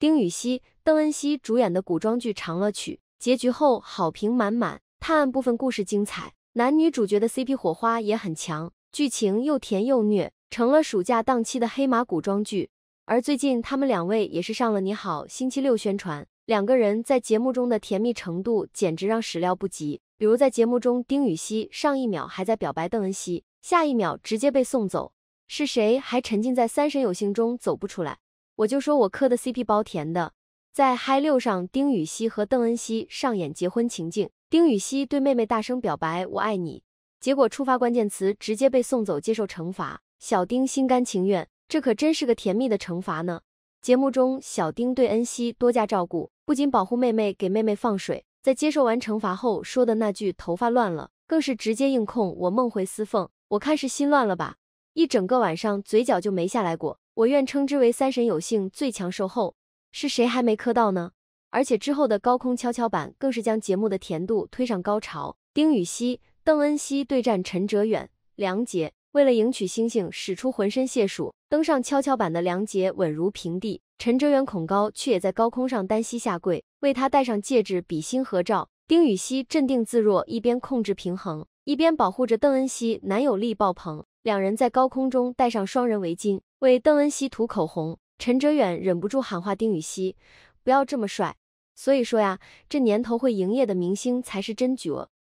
丁禹兮、邓恩熙主演的古装剧《长乐曲》结局后好评满满，探案部分故事精彩，男女主角的 CP 火花也很强，剧情又甜又虐，成了暑假档期的黑马古装剧。而最近他们两位也是上了《你好星期六》宣传，两个人在节目中的甜蜜程度简直让始料不及。比如在节目中，丁禹兮上一秒还在表白邓恩熙，下一秒直接被送走，是谁还沉浸在三生有幸中走不出来？我就说，我磕的 CP 包甜的，在嗨六上，丁禹兮和邓恩熙上演结婚情境，丁禹兮对妹妹大声表白“我爱你”，结果触发关键词，直接被送走接受惩罚。小丁心甘情愿，这可真是个甜蜜的惩罚呢。节目中，小丁对恩熙多加照顾，不仅保护妹妹，给妹妹放水，在接受完惩罚后说的那句“头发乱了”，更是直接硬控我梦回司凤，我看是心乱了吧，一整个晚上嘴角就没下来过。我愿称之为三神有幸最强售后，是谁还没磕到呢？而且之后的高空跷跷板更是将节目的甜度推上高潮。丁禹兮、邓恩熙对战陈哲远、梁洁，为了迎娶星星，使出浑身解数。登上跷跷板的梁洁稳如平地，陈哲远恐高，却也在高空上单膝下跪，为他戴上戒指，比心合照。丁禹兮镇定自若，一边控制平衡，一边保护着邓恩熙，男友力爆棚。两人在高空中戴上双人围巾。为邓恩熙涂口红，陈哲远忍不住喊话丁禹兮：“不要这么帅。”所以说呀，这年头会营业的明星才是真绝。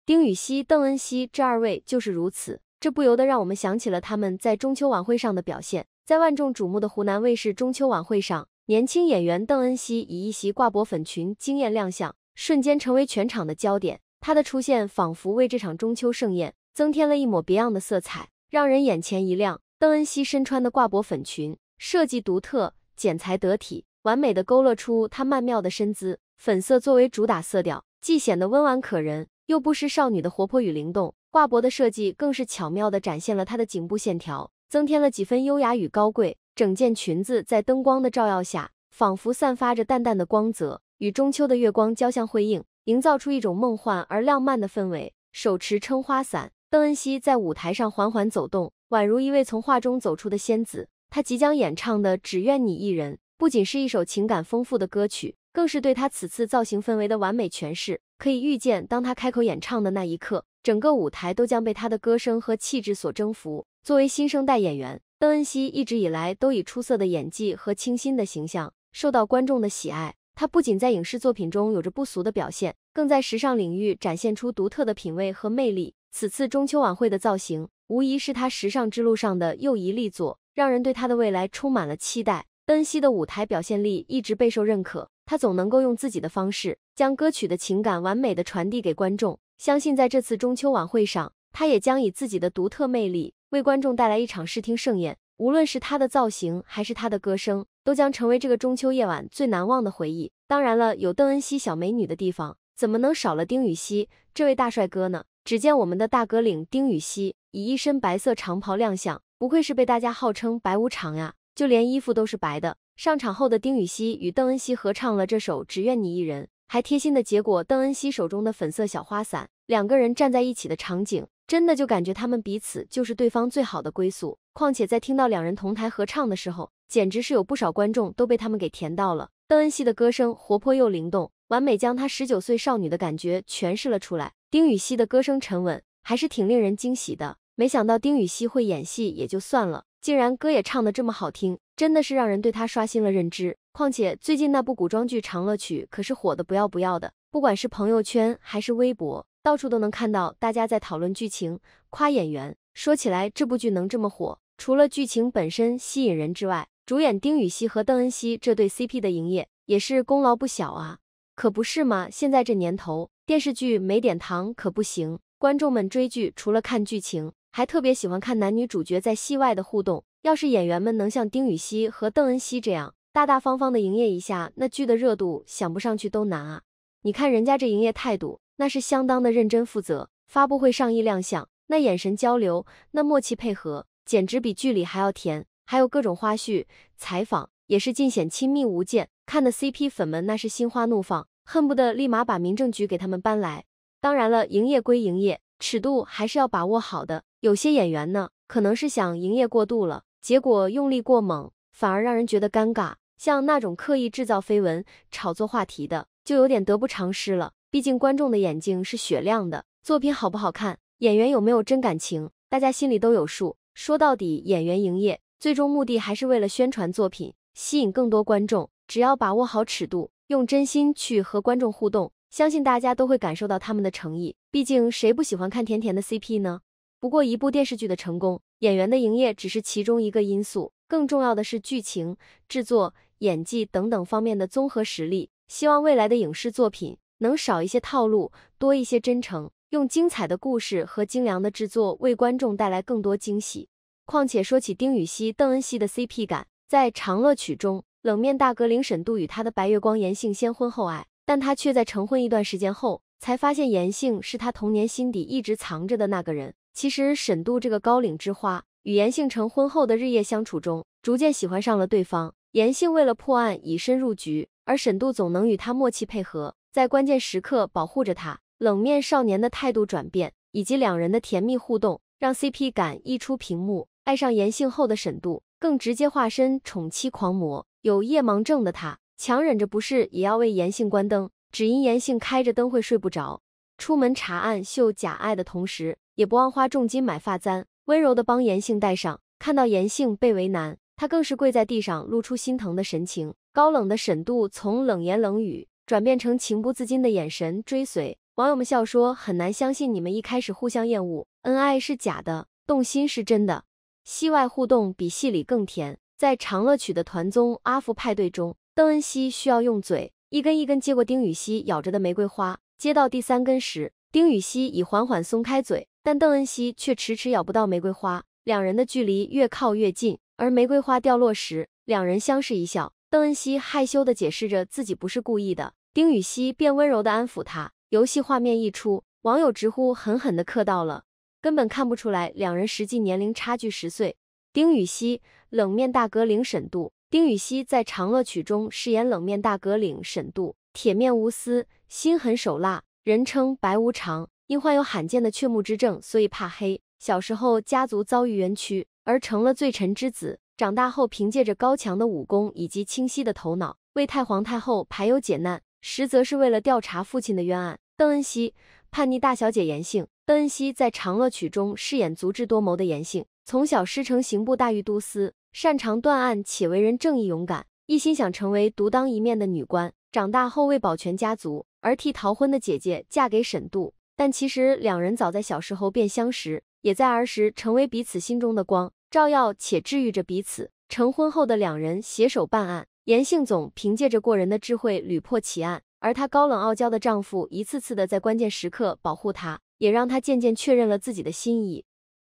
丁禹锡、邓恩熙这二位就是如此。这不由得让我们想起了他们在中秋晚会上的表现。在万众瞩目的湖南卫视中秋晚会上，年轻演员邓恩熙以一袭挂脖粉裙惊艳亮相，瞬间成为全场的焦点。他的出现仿佛为这场中秋盛宴增添了一抹别样的色彩，让人眼前一亮。邓恩熙身穿的挂脖粉裙，设计独特，剪裁得体，完美的勾勒出她曼妙的身姿。粉色作为主打色调，既显得温婉可人，又不失少女的活泼与灵动。挂脖的设计更是巧妙地展现了她的颈部线条，增添了几分优雅与高贵。整件裙子在灯光的照耀下，仿佛散发着淡淡的光泽，与中秋的月光交相辉映，营造出一种梦幻而浪漫的氛围。手持撑花伞，邓恩熙在舞台上缓缓走动。宛如一位从画中走出的仙子，她即将演唱的《只愿你一人》不仅是一首情感丰富的歌曲，更是对她此次造型氛围的完美诠释。可以预见，当她开口演唱的那一刻，整个舞台都将被她的歌声和气质所征服。作为新生代演员，邓恩熙一直以来都以出色的演技和清新的形象受到观众的喜爱。她不仅在影视作品中有着不俗的表现，更在时尚领域展现出独特的品味和魅力。此次中秋晚会的造型。无疑是他时尚之路上的又一力作，让人对他的未来充满了期待。邓熙的舞台表现力一直备受认可，他总能够用自己的方式将歌曲的情感完美的传递给观众。相信在这次中秋晚会上，他也将以自己的独特魅力为观众带来一场视听盛宴。无论是他的造型还是他的歌声，都将成为这个中秋夜晚最难忘的回忆。当然了，有邓恩熙小美女的地方。怎么能少了丁禹兮这位大帅哥呢？只见我们的大哥领丁禹兮以一身白色长袍亮相，不愧是被大家号称“白无常”呀，就连衣服都是白的。上场后的丁禹兮与邓恩熙合唱了这首《只愿你一人》，还贴心的结果邓恩熙手中的粉色小花伞，两个人站在一起的场景，真的就感觉他们彼此就是对方最好的归宿。况且在听到两人同台合唱的时候，简直是有不少观众都被他们给甜到了。邓恩熙的歌声活泼又灵动，完美将她十九岁少女的感觉诠释了出来。丁禹兮的歌声沉稳，还是挺令人惊喜的。没想到丁禹兮会演戏也就算了，竟然歌也唱得这么好听，真的是让人对她刷新了认知。况且最近那部古装剧《长乐曲》可是火得不要不要的，不管是朋友圈还是微博，到处都能看到大家在讨论剧情、夸演员。说起来，这部剧能这么火，除了剧情本身吸引人之外，主演丁禹兮和邓恩熙这对 CP 的营业也是功劳不小啊，可不是吗？现在这年头，电视剧没点糖可不行。观众们追剧除了看剧情，还特别喜欢看男女主角在戏外的互动。要是演员们能像丁禹兮和邓恩熙这样大大方方的营业一下，那剧的热度想不上去都难啊！你看人家这营业态度，那是相当的认真负责。发布会上一亮相，那眼神交流，那默契配合，简直比剧里还要甜。还有各种花絮采访，也是尽显亲密无间，看的 CP 粉们那是心花怒放，恨不得立马把民政局给他们搬来。当然了，营业归营业，尺度还是要把握好的。有些演员呢，可能是想营业过度了，结果用力过猛，反而让人觉得尴尬。像那种刻意制造绯闻、炒作话题的，就有点得不偿失了。毕竟观众的眼睛是雪亮的，作品好不好看，演员有没有真感情，大家心里都有数。说到底，演员营业。最终目的还是为了宣传作品，吸引更多观众。只要把握好尺度，用真心去和观众互动，相信大家都会感受到他们的诚意。毕竟谁不喜欢看甜甜的 CP 呢？不过，一部电视剧的成功，演员的营业只是其中一个因素，更重要的是剧情、制作、演技等等方面的综合实力。希望未来的影视作品能少一些套路，多一些真诚，用精彩的故事和精良的制作为观众带来更多惊喜。况且说起丁禹兮、邓恩熙的 CP 感，在《长乐曲》中，冷面大哥林沈渡与他的白月光严兴先婚后爱，但他却在成婚一段时间后，才发现严兴是他童年心底一直藏着的那个人。其实，沈渡这个高岭之花与严兴成婚后的日夜相处中，逐渐喜欢上了对方。严兴为了破案，以身入局，而沈渡总能与他默契配合，在关键时刻保护着他。冷面少年的态度转变，以及两人的甜蜜互动，让 CP 感溢出屏幕。爱上严姓后的沈度更直接化身宠妻狂魔，有夜盲症的他强忍着不适也要为严姓关灯，只因严姓开着灯会睡不着。出门查案秀假爱的同时，也不忘花重金买发簪，温柔的帮严姓戴上。看到严姓被为难，他更是跪在地上，露出心疼的神情。高冷的沈度从冷言冷语转变成情不自禁的眼神追随。网友们笑说，很难相信你们一开始互相厌恶，恩爱是假的，动心是真的。戏外互动比戏里更甜。在《长乐曲》的团综《阿福派对》中，邓恩熙需要用嘴一根一根接过丁禹锡咬着的玫瑰花。接到第三根时，丁禹锡已缓缓松开嘴，但邓恩熙却迟迟咬不到玫瑰花。两人的距离越靠越近，而玫瑰花掉落时，两人相视一笑。邓恩熙害羞的解释着自己不是故意的，丁禹锡便温柔的安抚他。游戏画面一出，网友直呼狠狠的磕到了。根本看不出来，两人实际年龄差距十岁。丁禹锡冷面大哥领沈渡，丁禹锡在《长乐曲》中饰演冷面大哥领沈渡，铁面无私，心狠手辣，人称白无常。因患有罕见的雀目之症，所以怕黑。小时候家族遭遇冤屈，而成了罪臣之子。长大后凭借着高强的武功以及清晰的头脑，为太皇太后排忧解难，实则是为了调查父亲的冤案。邓恩熙。叛逆大小姐严性，邓恩熙在《长乐曲》中饰演足智多谋的严性，从小师承刑部大狱都司，擅长断案，且为人正义勇敢，一心想成为独当一面的女官。长大后为保全家族，而替逃婚的姐姐嫁给沈渡，但其实两人早在小时候便相识，也在儿时成为彼此心中的光，照耀且治愈着彼此。成婚后的两人携手办案，严性总凭借着过人的智慧屡破奇案。而她高冷傲娇的丈夫一次次的在关键时刻保护她，也让她渐渐确认了自己的心意。